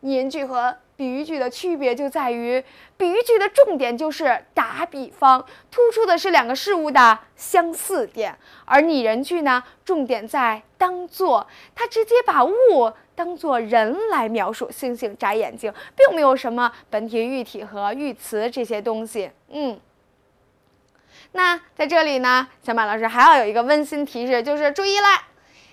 拟人句和比喻句的区别就在于，比喻句的重点就是打比方，突出的是两个事物的相似点；而拟人句呢，重点在当做，它直接把物当做人来描述。星星眨眼睛，并没有什么本体、喻体和喻词这些东西。嗯，那在这里呢，小马老师还要有一个温馨提示，就是注意啦，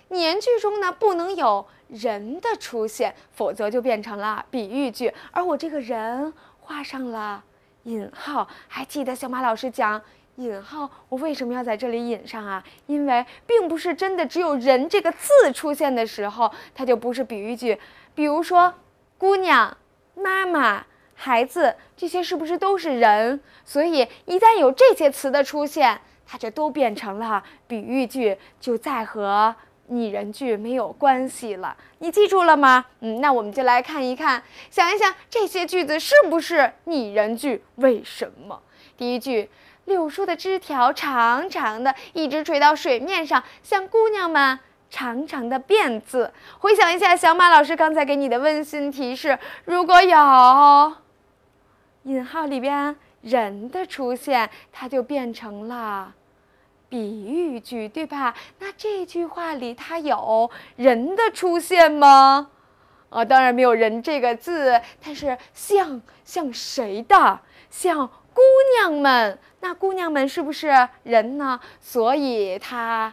拟人句中呢不能有。人的出现，否则就变成了比喻句。而我这个人画上了引号，还记得小马老师讲引号，我为什么要在这里引上啊？因为并不是真的只有人这个字出现的时候，它就不是比喻句。比如说，姑娘、妈妈、孩子，这些是不是都是人？所以一旦有这些词的出现，它就都变成了比喻句，就再和。拟人句没有关系了，你记住了吗？嗯，那我们就来看一看，想一想这些句子是不是拟人句？为什么？第一句，柳树的枝条长长的，一直垂到水面上，像姑娘们长长的辫子。回想一下，小马老师刚才给你的温馨提示：如果有引号里边人的出现，它就变成了。比喻句对吧？那这句话里它有人的出现吗？啊，当然没有人这个字，但是像像谁的？像姑娘们。那姑娘们是不是人呢？所以它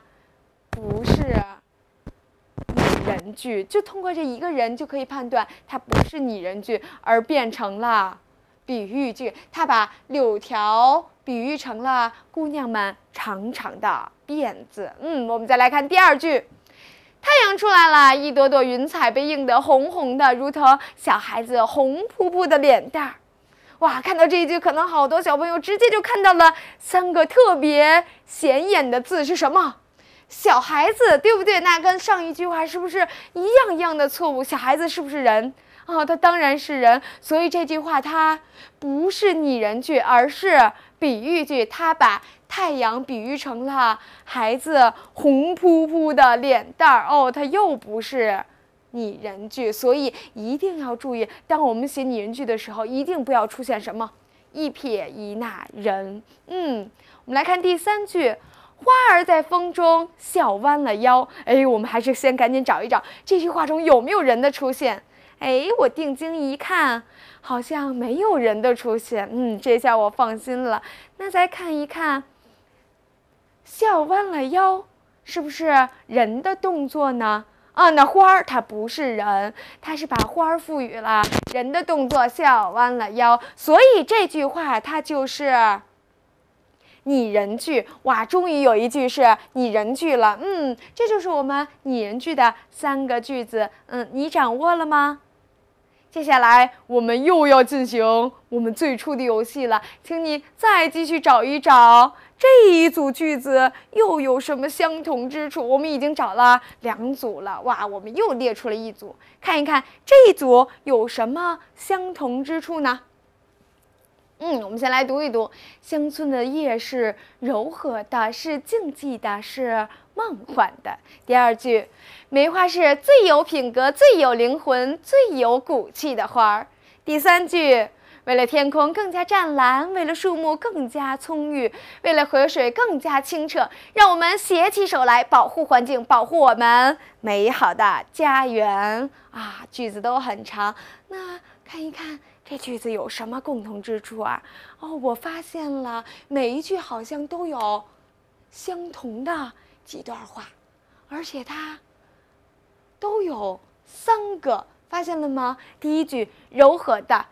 不是拟人句，就通过这一个人就可以判断它不是拟人句，而变成了比喻句。它把柳条。比喻成了姑娘们长长的辫子。嗯，我们再来看第二句，太阳出来了，一朵朵云彩被映得红红的，如同小孩子红扑扑的脸蛋儿。哇，看到这一句，可能好多小朋友直接就看到了三个特别显眼的字是什么？小孩子，对不对？那跟上一句话是不是一样一样的错误？小孩子是不是人？哦，它当然是人，所以这句话它不是拟人句，而是比喻句。它把太阳比喻成了孩子红扑扑的脸蛋儿。哦，它又不是拟人句，所以一定要注意，当我们写拟人句的时候，一定不要出现什么一撇一捺人。嗯，我们来看第三句，花儿在风中笑弯了腰。哎，我们还是先赶紧找一找这句话中有没有人的出现。哎，我定睛一看，好像没有人的出现。嗯，这下我放心了。那再看一看，笑弯了腰，是不是人的动作呢？啊，那花儿它不是人，它是把花儿赋予了人的动作，笑弯了腰。所以这句话它就是拟人句。哇，终于有一句是拟人句了。嗯，这就是我们拟人句的三个句子。嗯，你掌握了吗？接下来，我们又要进行我们最初的游戏了。请你再继续找一找这一组句子又有什么相同之处。我们已经找了两组了，哇，我们又列出了一组，看一看这一组有什么相同之处呢？嗯，我们先来读一读。乡村的夜是柔和的，是静寂的，是梦幻的。第二句，梅花是最有品格、最有灵魂、最有骨气的花儿。第三句，为了天空更加湛蓝，为了树木更加葱郁，为了河水更加清澈，让我们携起手来，保护环境，保护我们美好的家园啊！句子都很长，那看一看。这句子有什么共同之处啊？哦，我发现了，每一句好像都有相同的几段话，而且它都有三个，发现了吗？第一句，柔和的、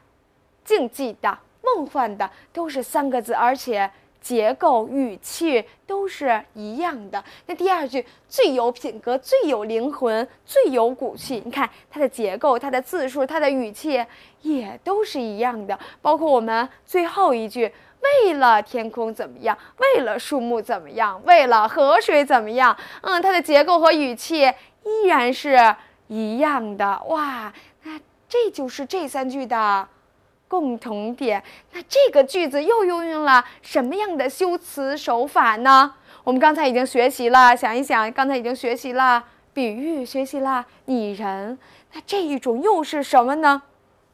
静寂的、梦幻的，都是三个字，而且。结构、语气都是一样的。那第二句最有品格、最有灵魂、最有骨气，你看它的结构、它的字数、它的语气也都是一样的。包括我们最后一句，为了天空怎么样？为了树木怎么样？为了河水怎么样？嗯，它的结构和语气依然是一样的。哇，那这就是这三句的。共同点，那这个句子又运用了什么样的修辞手法呢？我们刚才已经学习了，想一想，刚才已经学习了比喻，学习了拟人，那这一种又是什么呢？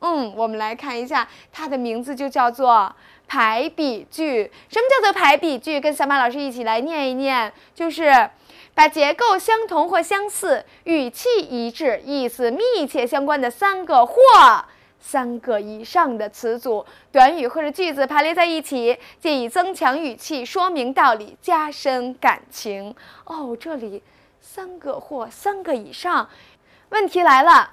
嗯，我们来看一下，它的名字就叫做排比句。什么叫做排比句？跟小马老师一起来念一念，就是把结构相同或相似、语气一致、意思密切相关的三个或。三个以上的词组、短语或者句子排列在一起，借以增强语气、说明道理、加深感情。哦，这里三个或三个以上。问题来了，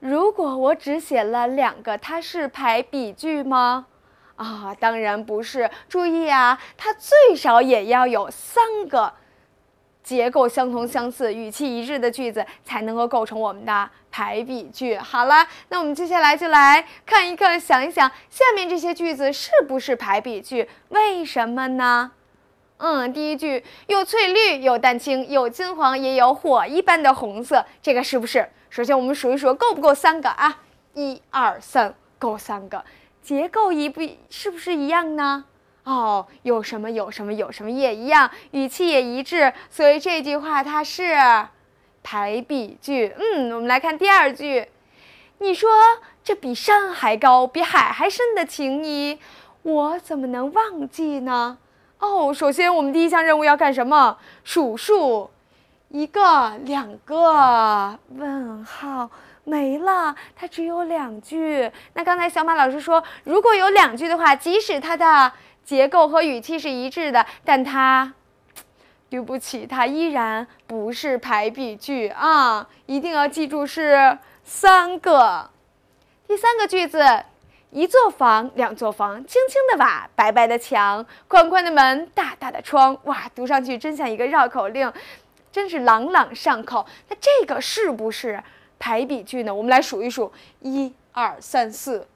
如果我只写了两个，它是排比句吗？啊，当然不是。注意啊，它最少也要有三个。结构相同相似、语气一致的句子才能够构成我们的排比句。好了，那我们接下来就来看一看、想一想，下面这些句子是不是排比句？为什么呢？嗯，第一句又翠绿、又淡青、又金黄，也有火一般的红色，这个是不是？首先我们数一数够不够三个啊？一、二、三，够三个。结构一不，是不是一样呢？哦，有什么有什么有什么也一样，语气也一致，所以这句话它是排比句。嗯，我们来看第二句，你说这比山还高，比海还深的情谊，我怎么能忘记呢？哦，首先我们第一项任务要干什么？数数，一个，两个，问号没了，它只有两句。那刚才小马老师说，如果有两句的话，即使它的。结构和语气是一致的，但它 对不起，它依然不是排比句啊！一定要记住是三个。第三个句子：一座房，两座房，青青的瓦，白白的墙，宽宽的门，大大的窗。哇，读上去真像一个绕口令，真是朗朗上口。那这个是不是排比句呢？我们来数一数：一二三四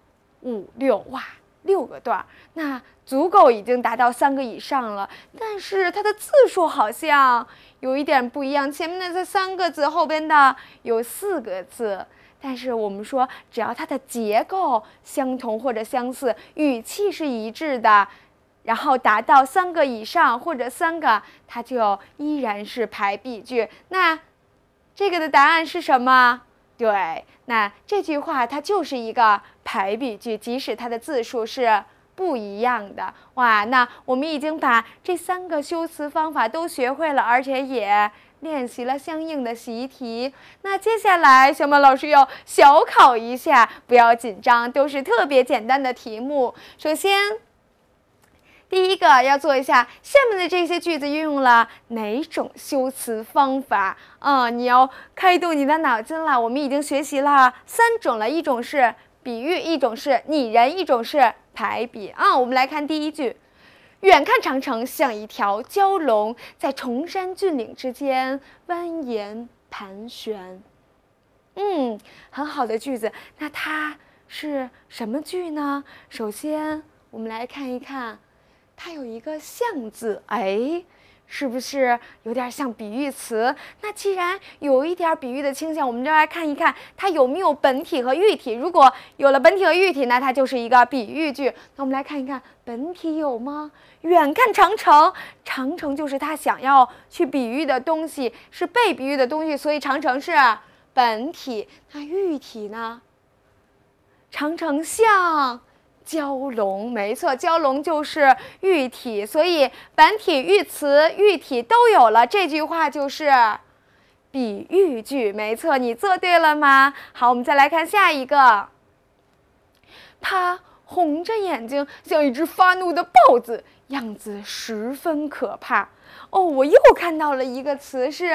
五六哇。六个段那足够已经达到三个以上了。但是它的字数好像有一点不一样，前面的这三个字，后边的有四个字。但是我们说，只要它的结构相同或者相似，语气是一致的，然后达到三个以上或者三个，它就依然是排比句。那这个的答案是什么？对，那这句话它就是一个。排比句，即使它的字数是不一样的哇。那我们已经把这三个修辞方法都学会了，而且也练习了相应的习题。那接下来，小马老师要小考一下，不要紧张，都是特别简单的题目。首先，第一个要做一下，下面的这些句子运用了哪种修辞方法？嗯，你要开动你的脑筋了。我们已经学习了三种了，一种是。比喻一种是拟人，一种是排比啊。我们来看第一句：远看长城像一条蛟龙，在崇山峻岭之间蜿蜒盘旋。嗯，很好的句子。那它是什么句呢？首先，我们来看一看，它有一个像字，哎。是不是有点像比喻词？那既然有一点比喻的倾向，我们就来看一看它有没有本体和喻体。如果有了本体和喻体，那它就是一个比喻句。那我们来看一看，本体有吗？远看长城，长城就是他想要去比喻的东西，是被比喻的东西，所以长城是本体。那喻体呢？长城像。蛟龙，没错，蛟龙就是玉体，所以本体、玉词、玉体都有了，这句话就是比喻句，没错，你做对了吗？好，我们再来看下一个。他红着眼睛，像一只发怒的豹子，样子十分可怕。哦，我又看到了一个词是。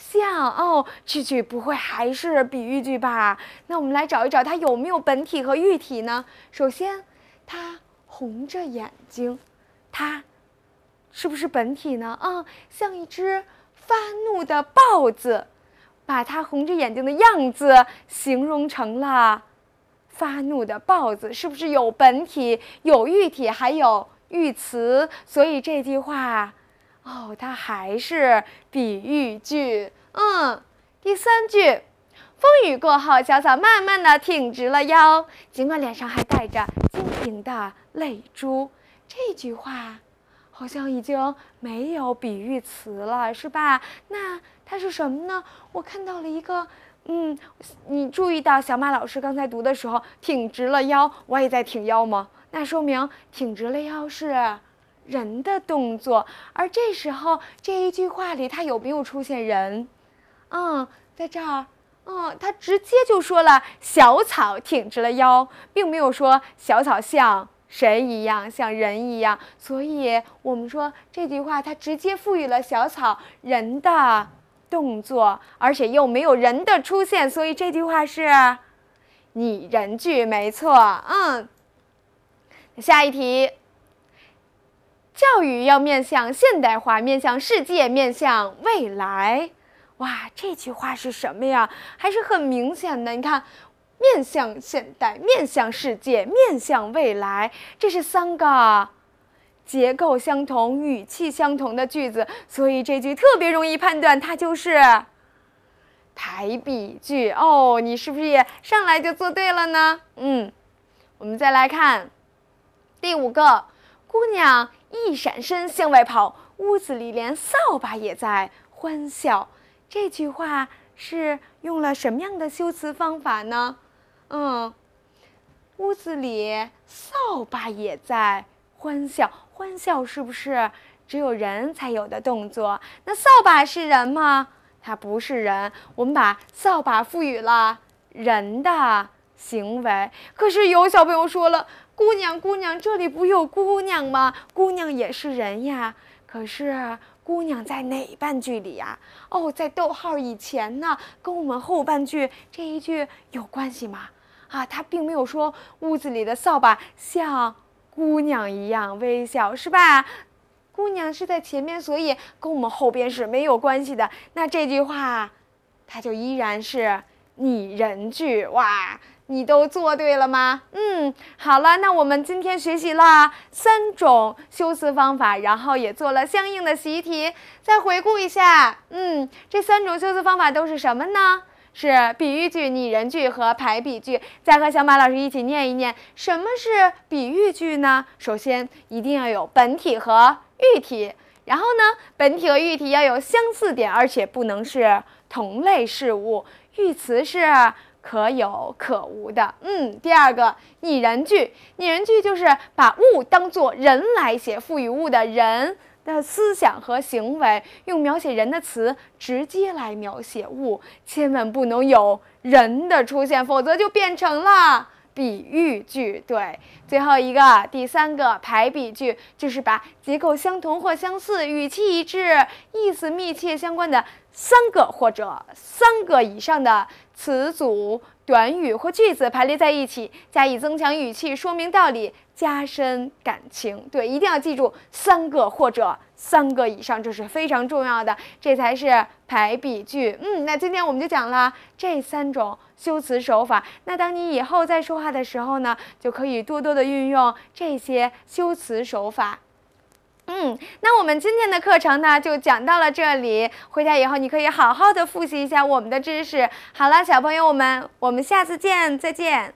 像哦，句句不会还是比喻句吧？那我们来找一找，它有没有本体和喻体呢？首先，它红着眼睛，它是不是本体呢？啊，像一只发怒的豹子，把它红着眼睛的样子形容成了发怒的豹子，是不是有本体、有喻体，还有喻词？所以这句话。哦，它还是比喻句。嗯，第三句，风雨过后，小草慢慢的挺直了腰，尽管脸上还带着晶莹的泪珠。这句话，好像已经没有比喻词了，是吧？那它是什么呢？我看到了一个，嗯，你注意到小马老师刚才读的时候挺直了腰，我也在挺腰吗？那说明挺直了腰是。人的动作，而这时候这一句话里，它有没有出现人？嗯，在这儿，嗯，它直接就说了小草挺直了腰，并没有说小草像谁一样，像人一样。所以，我们说这句话它直接赋予了小草人的动作，而且又没有人的出现，所以这句话是拟人句，没错。嗯，下一题。教育要面向现代化，面向世界，面向未来。哇，这句话是什么呀？还是很明显的。你看，面向现代，面向世界，面向未来，这是三个结构相同、语气相同的句子，所以这句特别容易判断，它就是排比句。哦，你是不是也上来就做对了呢？嗯，我们再来看第五个姑娘。一闪身向外跑，屋子里连扫把也在欢笑。这句话是用了什么样的修辞方法呢？嗯，屋子里扫把也在欢笑，欢笑是不是只有人才有的动作？那扫把是人吗？它不是人，我们把扫把赋予了人的行为。可是有小朋友说了。姑娘，姑娘，这里不有姑娘吗？姑娘也是人呀。可是，姑娘在哪半句里呀？哦，在逗号以前呢，跟我们后半句这一句有关系吗？啊，他并没有说屋子里的扫把像姑娘一样微笑，是吧？姑娘是在前面，所以跟我们后边是没有关系的。那这句话，它就依然是拟人句哇。你都做对了吗？嗯，好了，那我们今天学习了三种修辞方法，然后也做了相应的习题。再回顾一下，嗯，这三种修辞方法都是什么呢？是比喻句、拟人句和排比句。再和小马老师一起念一念，什么是比喻句呢？首先，一定要有本体和喻体，然后呢，本体和喻体要有相似点，而且不能是同类事物。喻词是。可有可无的，嗯。第二个拟人句，拟人句就是把物当作人来写，赋予物的人的思想和行为，用描写人的词直接来描写物，千万不能有人的出现，否则就变成了比喻句。对，最后一个第三个排比句，就是把结构相同或相似、语气一致、意思密切相关的三个或者三个以上的。词组、短语或句子排列在一起，加以增强语气、说明道理、加深感情。对，一定要记住三个或者三个以上，这是非常重要的，这才是排比句。嗯，那今天我们就讲了这三种修辞手法。那当你以后在说话的时候呢，就可以多多的运用这些修辞手法。嗯，那我们今天的课程呢，就讲到了这里。回家以后，你可以好好的复习一下我们的知识。好了，小朋友们，我们下次见，再见。